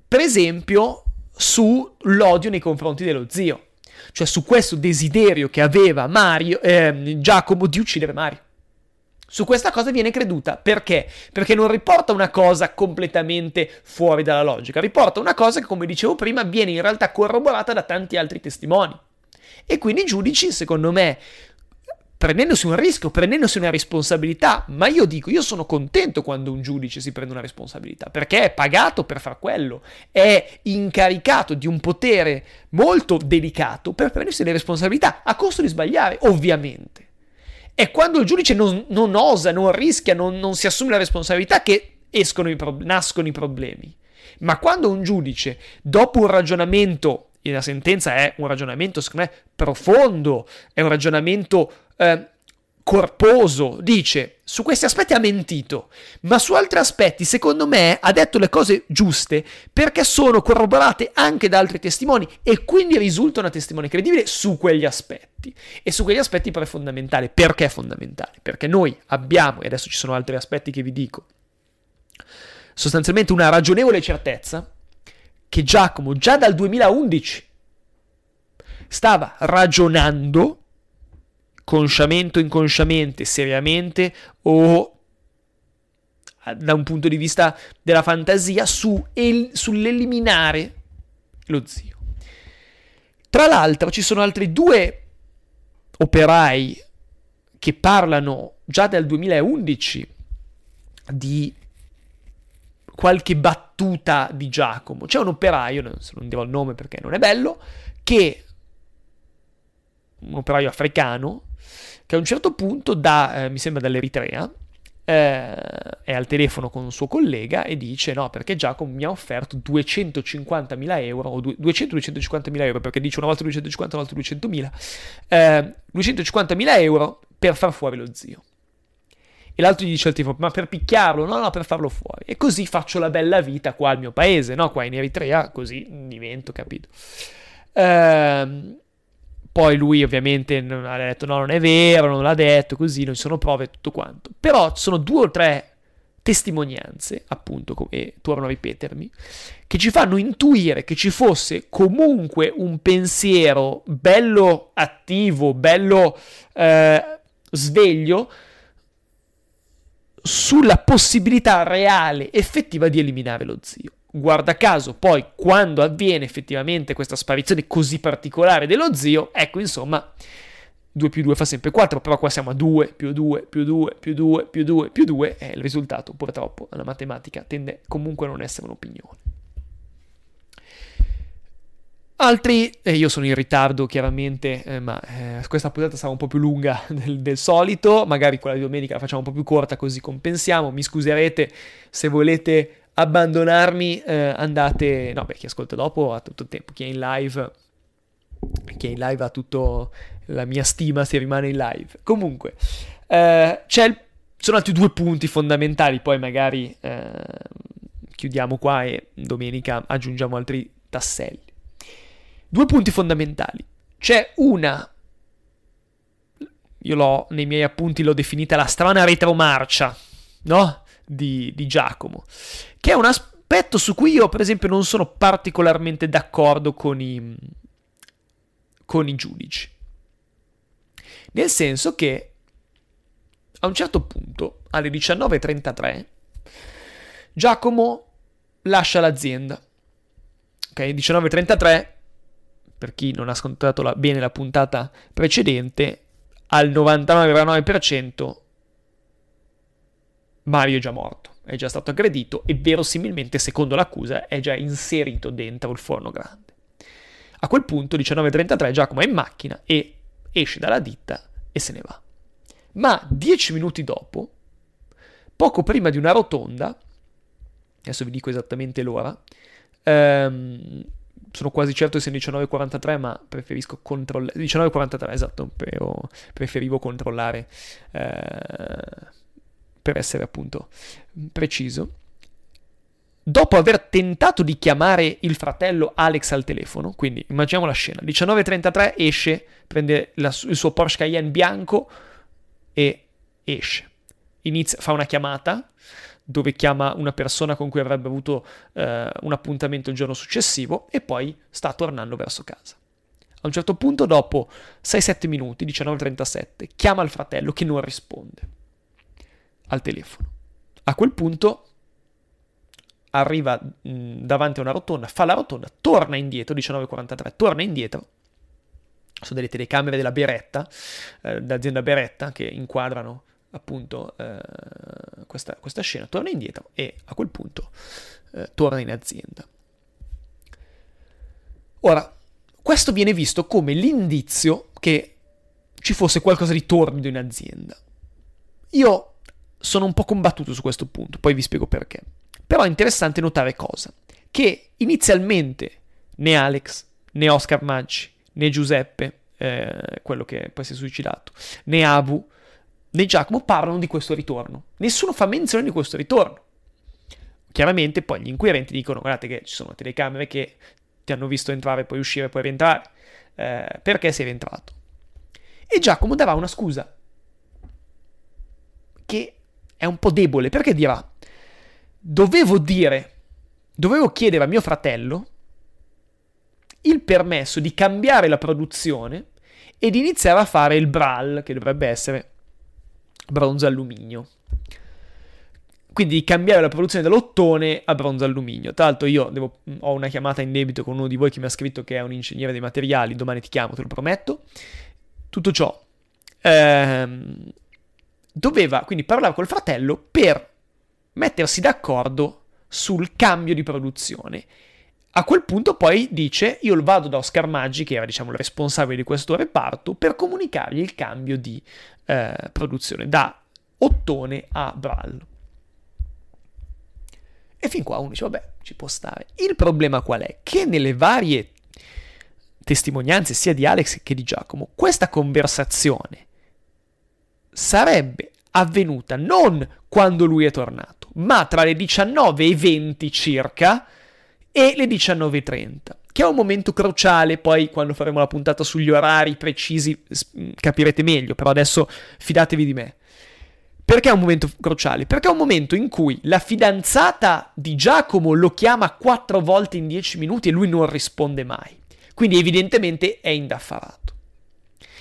Speaker 1: per esempio sull'odio nei confronti dello zio, cioè su questo desiderio che aveva Mario, eh, Giacomo di uccidere Mario. Su questa cosa viene creduta perché? Perché non riporta una cosa completamente fuori dalla logica, riporta una cosa che, come dicevo prima, viene in realtà corroborata da tanti altri testimoni. E quindi i giudici, secondo me, prendendosi un rischio, prendendosi una responsabilità, ma io dico, io sono contento quando un giudice si prende una responsabilità, perché è pagato per far quello, è incaricato di un potere molto delicato per prendersi le responsabilità, a costo di sbagliare, ovviamente è quando il giudice non, non osa, non rischia, non, non, si assume la responsabilità che i pro- nascono i problemi. Ma quando un giudice, dopo un ragionamento, e la sentenza è un ragionamento, secondo me, profondo, è un ragionamento eh, corposo, dice su questi aspetti ha mentito, ma su altri aspetti secondo me ha detto le cose giuste perché sono corroborate anche da altri testimoni e quindi risulta una testimone credibile su quegli aspetti. E su quegli aspetti però è fondamentale. Perché è fondamentale? Perché noi abbiamo, e adesso ci sono altri aspetti che vi dico, sostanzialmente una ragionevole certezza che Giacomo già dal 2011 stava ragionando consciamente o inconsciamente, seriamente o da un punto di vista della fantasia su el- sull'eliminare lo zio. Tra l'altro ci sono altri due operai che parlano già dal 2011 di qualche battuta di Giacomo. C'è un operaio, non, non devo il nome perché non è bello, che un operaio africano che a un certo punto da, eh, mi sembra dall'Eritrea, eh, è al telefono con un suo collega e dice no perché Giacomo mi ha offerto 250.000 euro o 200-250.000 euro perché dice una volta 250 una volta 200.000 eh, 250.000 euro per far fuori lo zio e l'altro gli dice al tipo ma per picchiarlo no no per farlo fuori e così faccio la bella vita qua al mio paese no qua in Eritrea così divento capito ehm poi lui ovviamente ha detto no, non è vero, non l'ha detto, così, non ci sono prove e tutto quanto. Però sono due o tre testimonianze, appunto, come torno a ripetermi, che ci fanno intuire che ci fosse comunque un pensiero bello attivo, bello eh, sveglio sulla possibilità reale, effettiva di eliminare lo zio. Guarda caso, poi quando avviene effettivamente questa sparizione così particolare dello zio, ecco insomma 2 più 2 fa sempre 4, però qua siamo a 2 più 2 più 2 più 2 più 2 più 2 e il risultato purtroppo alla matematica tende comunque a non essere un'opinione. Altri, eh, io sono in ritardo chiaramente, eh, ma eh, questa puntata sarà un po' più lunga del, del, solito, magari quella di domenica la facciamo un po' più corta così compensiamo, mi scuserete se volete abbandonarmi, eh, andate, no beh chi ascolta dopo ha tutto il tempo, chi è in live, chi è in live ha tutto la mia stima se rimane in live. Comunque, eh, c'è il, sono altri due punti fondamentali, poi magari eh, chiudiamo qua e domenica aggiungiamo altri tasselli. Due punti fondamentali. C'è una io l'ho, nei miei appunti l'ho definita la strana retromarcia, no? di, di Giacomo, che è un aspetto su cui io per esempio non sono particolarmente d'accordo con i, con i giudici. Nel senso che a un certo punto, alle 19.33, Giacomo lascia l'azienda. Ok, 19.33, per chi non ha ascoltato bene la puntata precedente, al 99,9% Mario è già morto, è già stato aggredito e verosimilmente, secondo l'accusa, è già inserito dentro il forno grande. A quel punto, 19.33, Giacomo è in macchina e esce dalla ditta e se ne va. Ma dieci minuti dopo, poco prima di una rotonda, adesso vi dico esattamente l'ora, ehm, sono quasi certo che sia 19.43, ma preferisco controllare... 19.43, esatto, preferivo controllare... Eh, per essere appunto mm, preciso, dopo aver tentato di chiamare il fratello Alex al telefono, quindi immaginiamo la scena, 19.33 esce, prende la, il suo Porsche Cayenne bianco e esce. Inizia, fa una chiamata dove chiama una persona con cui avrebbe avuto eh, un appuntamento il giorno successivo e poi sta tornando verso casa. A un certo punto, dopo 6-7 minuti, 19.37, chiama il fratello che non risponde al telefono. A quel punto arriva mh, davanti a una rotonda, fa la rotonda, torna indietro, 19.43, torna indietro. Sono delle telecamere della Beretta, eh, dell'azienda Beretta, che inquadrano appunto eh, questa, questa, scena, torna indietro e a quel punto eh, torna in azienda. Ora, questo viene visto come l'indizio che ci fosse qualcosa di torbido in azienda. Io sono un po' combattuto su questo punto, poi vi spiego perché. Però è interessante notare cosa? Che inizialmente né Alex, né Oscar Maggi, né Giuseppe, eh, quello che poi si è suicidato, né Abu, né Giacomo parlano di questo ritorno. Nessuno fa menzione di questo ritorno. Chiaramente poi gli inquirenti dicono guardate che ci sono telecamere che ti hanno visto entrare, poi uscire, poi rientrare. Eh, perché sei rientrato? E Giacomo darà una scusa che è un po' debole perché dirà, dovevo dire, dovevo chiedere a mio fratello il permesso di cambiare la produzione e di iniziare a fare il BRAL, che dovrebbe essere bronzo alluminio. Quindi di cambiare la produzione dall'ottone a bronzo alluminio. Tra l'altro io devo, mm, ho una chiamata in debito con uno di voi che mi ha scritto che è un ingegnere dei materiali, domani ti chiamo, te lo prometto. Tutto ciò ehm, doveva, quindi parlare col fratello per mettersi d'accordo sul cambio di produzione. A quel punto poi dice, io vado da Oscar Maggi, che era diciamo il responsabile di questo reparto, per comunicargli il cambio di eh, produzione da Ottone a Brallo. E fin qua uno dice, vabbè, ci può stare. Il problema qual è? Che nelle varie testimonianze sia di Alex che di Giacomo, questa conversazione sarebbe avvenuta non quando lui è tornato, ma tra le 19 e 20 circa e le 19.30, che è un momento cruciale, poi quando faremo la puntata sugli orari precisi mm, capirete meglio, però adesso fidatevi di me. Perché è un momento cruciale? Perché è un momento in cui la fidanzata di Giacomo lo chiama quattro volte in dieci minuti e lui non risponde mai. Quindi evidentemente è indaffarato.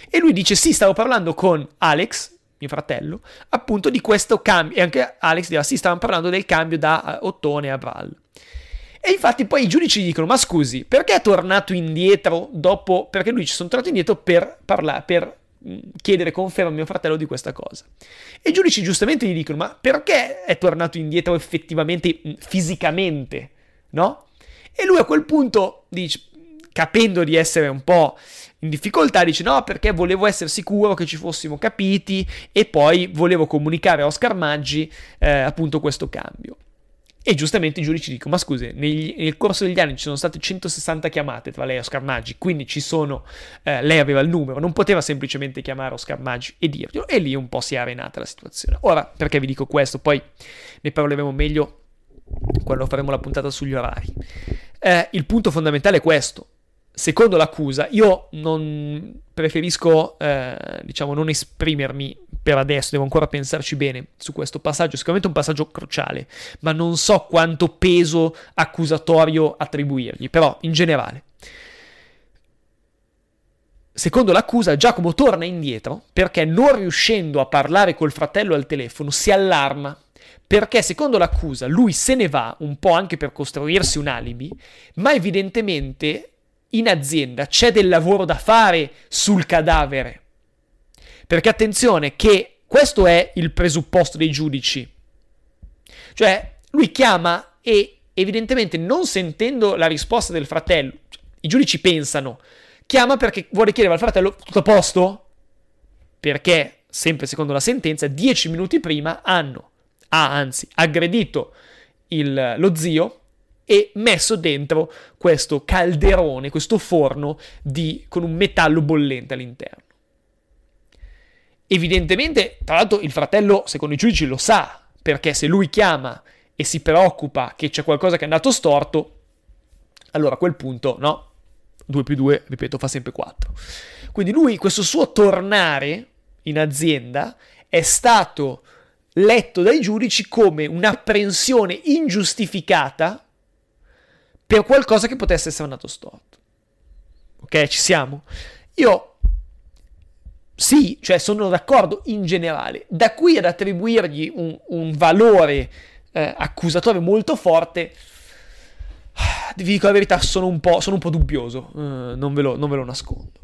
Speaker 1: E lui dice sì, stavo parlando con Alex, mio fratello, appunto di questo cambio, e anche Alex diceva, sì, stavano parlando del cambio da eh, ottone a pal. E infatti poi i giudici dicono, ma scusi, perché è tornato indietro dopo, perché lui ci sono tornato indietro per, parlare, per mm, chiedere conferma a mio fratello di questa cosa. E i giudici giustamente gli dicono, ma perché è tornato indietro effettivamente, mm, fisicamente, no? E lui a quel punto dice, capendo di essere un po' in difficoltà, dice no perché volevo essere sicuro che ci fossimo capiti e poi volevo comunicare a Oscar Maggi eh, appunto questo cambio. E giustamente i giudici dicono: Ma scusi, negli, nel corso degli anni ci sono state 160 chiamate tra lei e Oscar Maggi, quindi ci sono. Eh, lei aveva il numero, non poteva semplicemente chiamare Oscar Maggi e dirglielo. E lì un po' si è arenata la situazione. Ora, perché vi dico questo? Poi ne parleremo meglio quando faremo la puntata sugli orari. Eh, il punto fondamentale è questo: Secondo l'accusa, io non preferisco, eh, diciamo, non esprimermi per adesso, devo ancora pensarci bene su questo passaggio, sicuramente è un passaggio cruciale, ma non so quanto peso accusatorio attribuirgli, però in generale. Secondo l'accusa, Giacomo torna indietro perché non riuscendo a parlare col fratello al telefono si allarma perché secondo l'accusa lui se ne va un po' anche per costruirsi un alibi, ma evidentemente in azienda c'è del lavoro da fare sul cadavere. Perché attenzione che questo è il presupposto dei giudici. Cioè, lui chiama e evidentemente non sentendo la risposta del fratello, cioè, i giudici pensano, chiama perché vuole chiedere al fratello tutto a posto? Perché, sempre secondo la sentenza, dieci minuti prima hanno, ha anzi, aggredito il, lo zio e messo dentro questo calderone, questo forno di, con un metallo bollente all'interno. Evidentemente, tra l'altro, il fratello, secondo i giudici, lo sa, perché se lui chiama e si preoccupa che c'è qualcosa che è andato storto, allora a quel punto, no, 2 più 2, ripeto, fa sempre 4. Quindi lui, questo suo tornare in azienda è stato letto dai giudici come un'apprensione ingiustificata per qualcosa che potesse essere andato storto. Ok, ci siamo? Io sì, cioè sono d'accordo in generale. Da qui ad attribuirgli un, un valore eh, accusatorio molto forte, ah, vi dico la verità, sono un po', sono un po dubbioso, eh, non, ve lo, non ve lo nascondo.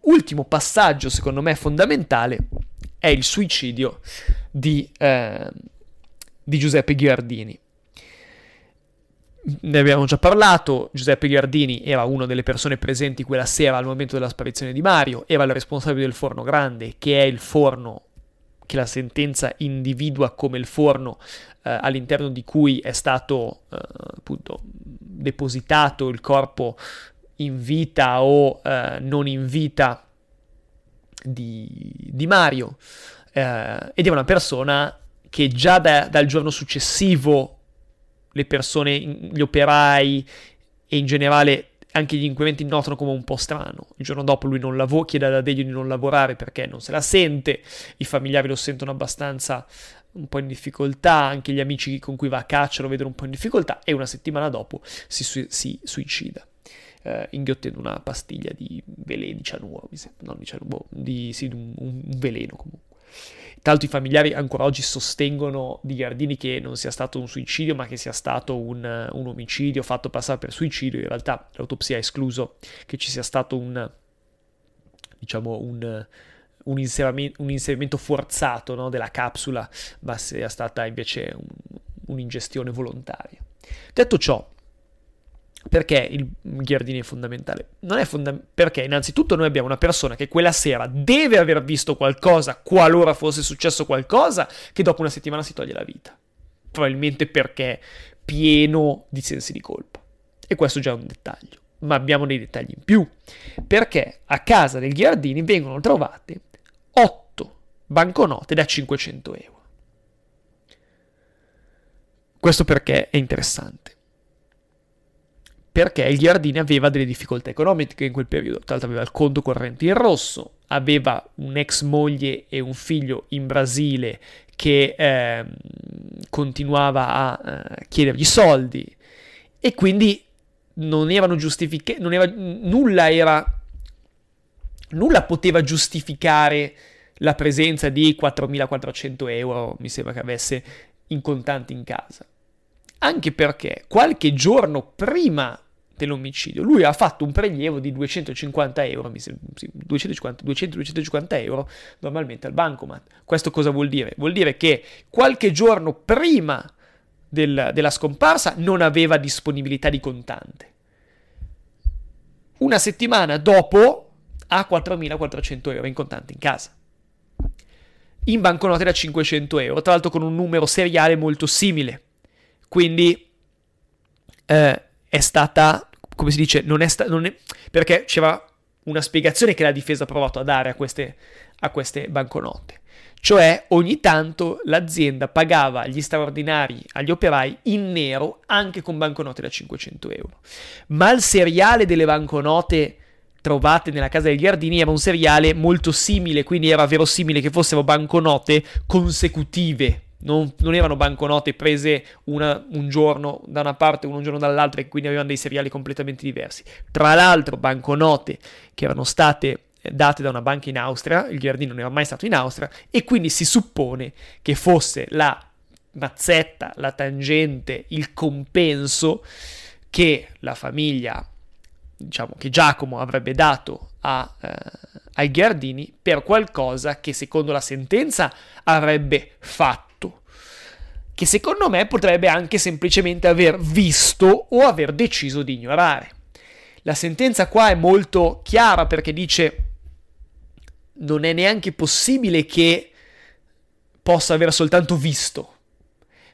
Speaker 1: Ultimo passaggio, secondo me, fondamentale è il suicidio di, eh, di Giuseppe Ghiardini ne abbiamo già parlato, Giuseppe Gardini era una delle persone presenti quella sera al momento della sparizione di Mario, era il responsabile del forno grande, che è il forno che la sentenza individua come il forno eh, all'interno di cui è stato eh, appunto depositato il corpo in vita o eh, non in vita di, di Mario. Eh, ed è una persona che già da, dal giorno successivo le persone, gli operai e in generale anche gli inquirenti notano come un po' strano. Il giorno dopo lui non lavora, chiede ad Adelio di non lavorare perché non se la sente, i familiari lo sentono abbastanza un po' in difficoltà, anche gli amici con cui va a caccia lo vedono un po' in difficoltà e una settimana dopo si, su- si suicida. Eh, inghiottendo una pastiglia di veleno, di cianuro, non di cianuro, di, sì, un, un veleno comunque. Tanto i familiari ancora oggi sostengono di Gardini che non sia stato un suicidio, ma che sia stato un, un omicidio fatto passare per suicidio. In realtà l'autopsia ha escluso che ci sia stato un, diciamo, un, un inserimento, inserimento, forzato no, della capsula, ma sia stata invece un'ingestione volontaria. Detto ciò, perché il Ghiardini è fondamentale? Non è fondamentale perché innanzitutto noi abbiamo una persona che quella sera deve aver visto qualcosa, qualora fosse successo qualcosa, che dopo una settimana si toglie la vita. Probabilmente perché pieno di sensi di colpa. E questo già è un dettaglio, ma abbiamo dei dettagli in più. Perché a casa del Ghiardini vengono trovate 8 banconote da 500 euro. Questo perché è interessante perché il Ghiardini aveva delle difficoltà economiche in quel periodo, tra l'altro aveva il conto corrente in rosso, aveva un'ex moglie e un figlio in Brasile che eh, continuava a eh, chiedergli soldi e quindi non erano giustificati, era, nulla era, nulla poteva giustificare la presenza di 4.400 euro, mi sembra che avesse in contanti in casa. Anche perché qualche giorno prima dell'omicidio. Lui ha fatto un prelievo di 250 euro, 250-250 euro normalmente al bancomat. Questo cosa vuol dire? Vuol dire che qualche giorno prima del, della scomparsa non aveva disponibilità di contante. Una settimana dopo ha 4.400 euro in contante in casa. In banconote da 500 euro, tra l'altro con un numero seriale molto simile. Quindi eh, è stata come si dice, non è stato... perché c'era una spiegazione che la difesa ha provato a dare a queste, a queste banconote. Cioè ogni tanto l'azienda pagava gli straordinari agli operai in nero anche con banconote da 500 euro. Ma il seriale delle banconote trovate nella casa dei giardini era un seriale molto simile, quindi era verosimile che fossero banconote consecutive non, non erano banconote prese una, un giorno da una parte e un giorno dall'altra e quindi avevano dei seriali completamente diversi. Tra l'altro banconote che erano state eh, date da una banca in Austria, il Giardino non era mai stato in Austria e quindi si suppone che fosse la mazzetta, la tangente, il compenso che la famiglia, diciamo che Giacomo avrebbe dato a, eh, ai Ghiardini per qualcosa che secondo la sentenza avrebbe fatto che secondo me potrebbe anche semplicemente aver visto o aver deciso di ignorare. La sentenza qua è molto chiara perché dice non è neanche possibile che possa aver soltanto visto,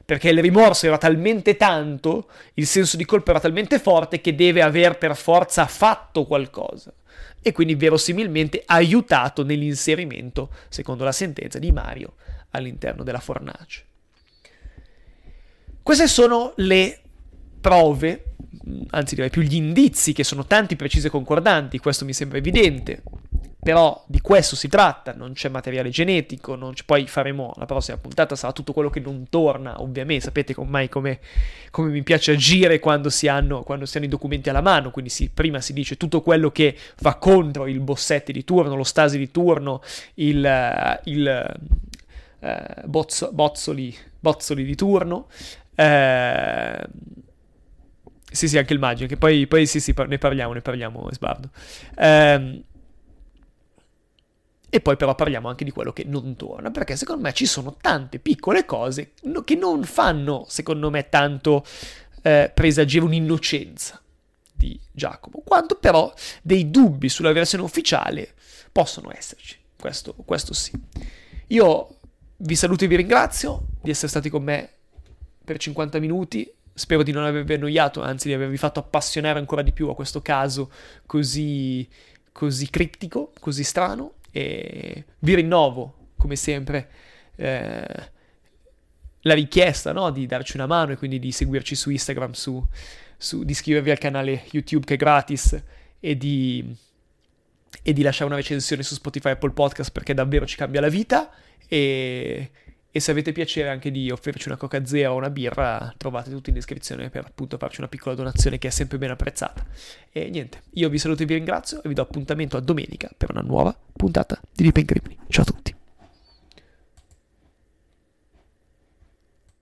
Speaker 1: perché il rimorso era talmente tanto, il senso di colpa era talmente forte che deve aver per forza fatto qualcosa e quindi verosimilmente aiutato nell'inserimento, secondo la sentenza di Mario, all'interno della fornace. Queste sono le prove, anzi direi più gli indizi, che sono tanti precisi e concordanti, questo mi sembra evidente, però di questo si tratta, non c'è materiale genetico, c- poi faremo la prossima puntata, sarà tutto quello che non torna, ovviamente, sapete ormai come, come mi piace agire quando si, hanno, quando si hanno i documenti alla mano, quindi si, prima si dice tutto quello che va contro il bossetti di turno, lo stasi di turno, il, il eh, bozzo, bozzoli, bozzoli di turno, eh, sì, sì, anche il Magic. Che poi, poi sì, sì, ne parliamo, ne parliamo, sbardo. Eh, e poi però parliamo anche di quello che non torna, perché secondo me ci sono tante piccole cose che non fanno, secondo me, tanto eh, presagire un'innocenza di Giacomo, quanto però dei dubbi sulla versione ufficiale possono esserci. Questo, questo sì. Io vi saluto e vi ringrazio di essere stati con me per 50 minuti. Spero di non avervi annoiato, anzi di avervi fatto appassionare ancora di più a questo caso così, così criptico, così strano. E vi rinnovo, come sempre, eh, la richiesta no? di darci una mano e quindi di seguirci su Instagram, su, su, di iscrivervi al canale YouTube che è gratis e di, e di lasciare una recensione su Spotify e Apple Podcast perché davvero ci cambia la vita. E e se avete piacere anche di offrirci una coca zero o una birra trovate tutto in descrizione per appunto farci una piccola donazione che è sempre ben apprezzata. E niente, io vi saluto e vi ringrazio e vi do appuntamento a domenica per una nuova puntata di Deep Encrypting. Ciao a tutti!